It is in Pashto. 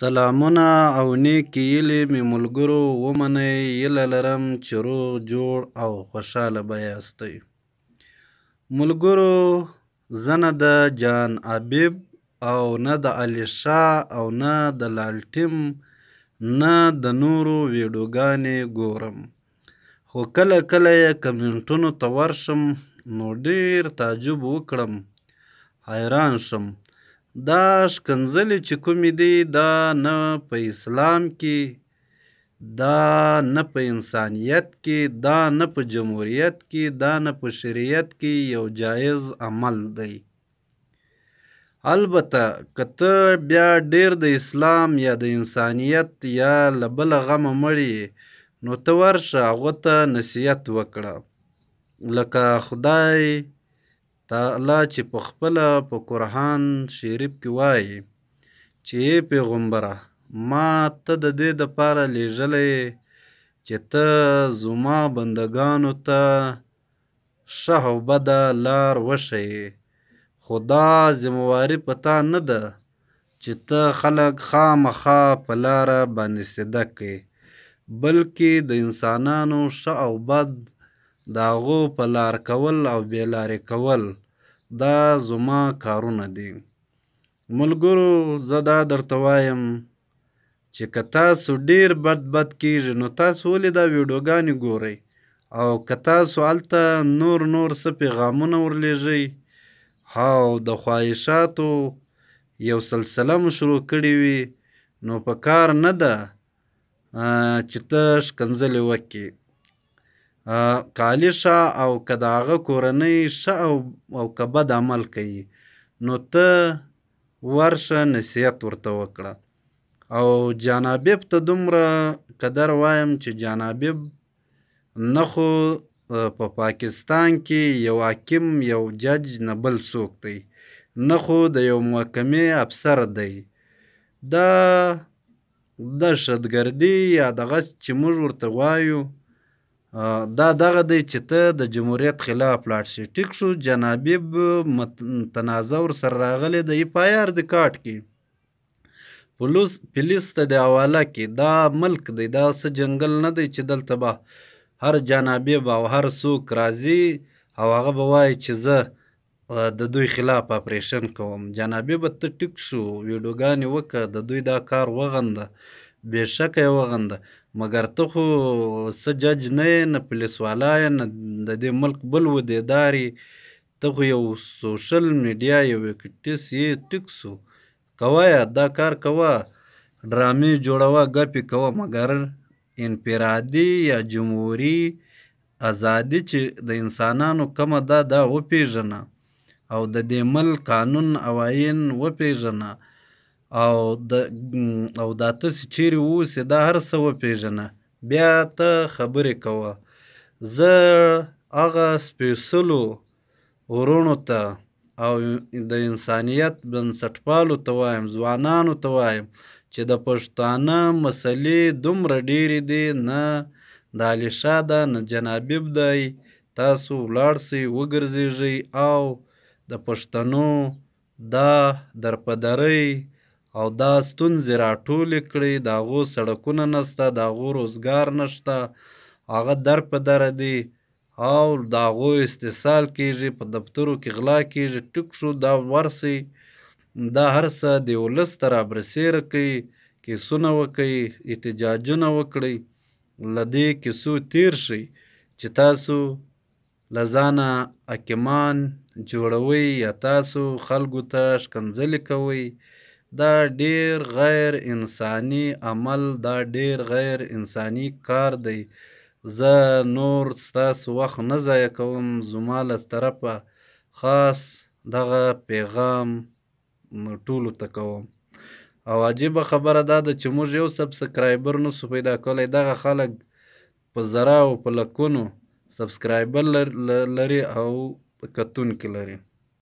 سلامونه او نيک هيلې مې ملګرو ومنئ هيله لرم چې روغ جوړ او خوشحاله به یاستئ ملګرو زه نه د جان حبیب او نه د علیشا او نه د لالټیم نه د نورو ویډیوګانې ګورم خو کله کله یې کمنټونو ته ورشم نو ډېر تعجب وکړم حیران شم دا ښکنځلې چې کومې دي دا نه په اسلام کې دا نه په انسانیت کې دا نه په جمهوریت کې دا نه په شریعت کې یو جایز عمل دی البته کته بیا ډیر د اسلام یا د انسانیت یا لبل غمه مړی نو ته ورشه هغه ته نصیحت وکړه لکه خدای الله چې پخپله په قرآن شریف کې وایي چې ای پیغمبره ما ته د دې دپاره لېږلی چې ته زما بندګانو ته ښه او بده لار وښیې خو دا ذمواري په تا نه ده چې ته خلک خامخا په لاره باندې سده کړې بلکې د انسانانو ښه او بد د هغو په لار کول او بې لارې کول دا زما کارونه دي. ملګرو زه دا درته وایم چې که تاسو ډېر بد بد کېږي نو تاسو ولې دا ویډیوګانې ګورئ او که تاسو هلته نور نور څه پیغامونه ورلېږئ او د خواهشاتو یو سلسله مو شروع کړې وي نو په کار نه ده چې ته ښکنځلې وکړې کالي ښه او که د هغه کورنۍ ښه او او که بد عمل کوي نو ته ورشه نصیحت ورته وکړه او جانابیب ته دومره قدر وایم چې جانابیب نه خو په پاکستان کې یو حاکم یو جج نه بل څوک دی نه خو د یو محکمې افسر دی دا دهشتګردي یا دغه چې موږ ورته وایو دا دغه دی چې ته د جمهوریت خلاف لاړ شې ټیک شو جنابیب تنازع ورسره راغلی د ای پای آر د کاټ کې پولیس پولیس ته د حواله کې دا ملک دی دا څه جنګل نه دی چې دلته به هر جنابیب او هر څوک راځي او هغه به وایي چې زه د دوی خلاف اپریشن کوم جنابیب ته ټیک شو ویډیوګانې وکړه د دوی دا کار وغنده بېشکه یې وغنده مګر ته خو څه جج نه یې نه پولیس والا یې نه د دې ملک بل ودیدار یې ته خو یو سوشل میډیا یو اکټیس یې ټیک سو کوه دا کار کوه ډرامې جوړوه ګپې کوه مګر انفرادي یا جمهوري ازادي چې د انسانانو کمه ده دا وپیژنه او د دې ملک قانون اوایین وپیژنه او د او دا ته چې چیرې اوسې دا هر څه وپېژنه بیا ته خبرې کوه زه هغه سپېڅلو وروڼو ته او د انسانیت بنسټپالو ته وایم ځوانانو ته وایم چې د پښتانه مسلې دومره ډېرې دي نه د علیشا ده نه جنابیب دی تاسو ولاړ سئ وګرځېږئ او د پښتنو دا درپدرۍ او دا ستونزې راټولې کړي د هغو سړکونه نسته د هغو روزګار نشته هغه در په دره دي او د هغو استحصال کیږي په دفترو کې غلا کیږي ټک شو دا ورسي دا هر څه د ولس ته رابرسېره کوي کیسونه وکړي احتجاجونه وکړي له دې کیسو تیر شئ چې تاسو له ځانه حکیمان جوړوئ یا تاسو خلکو ته شکنځلې کوئ دا ډېر غیر انساني عمل دا ډېر غیر انساني کار دی زه نور ستاسو وخت نه ضایع کوم زما له طرفه خاص دغه پیغام ټولو ته کوم او عجیبه خبره دا ده چې موږ یو سبسکرایبر نسو پیدا کولی دغه خلک په زراو په لکونو سبسکرایبر لري او کتونکي لري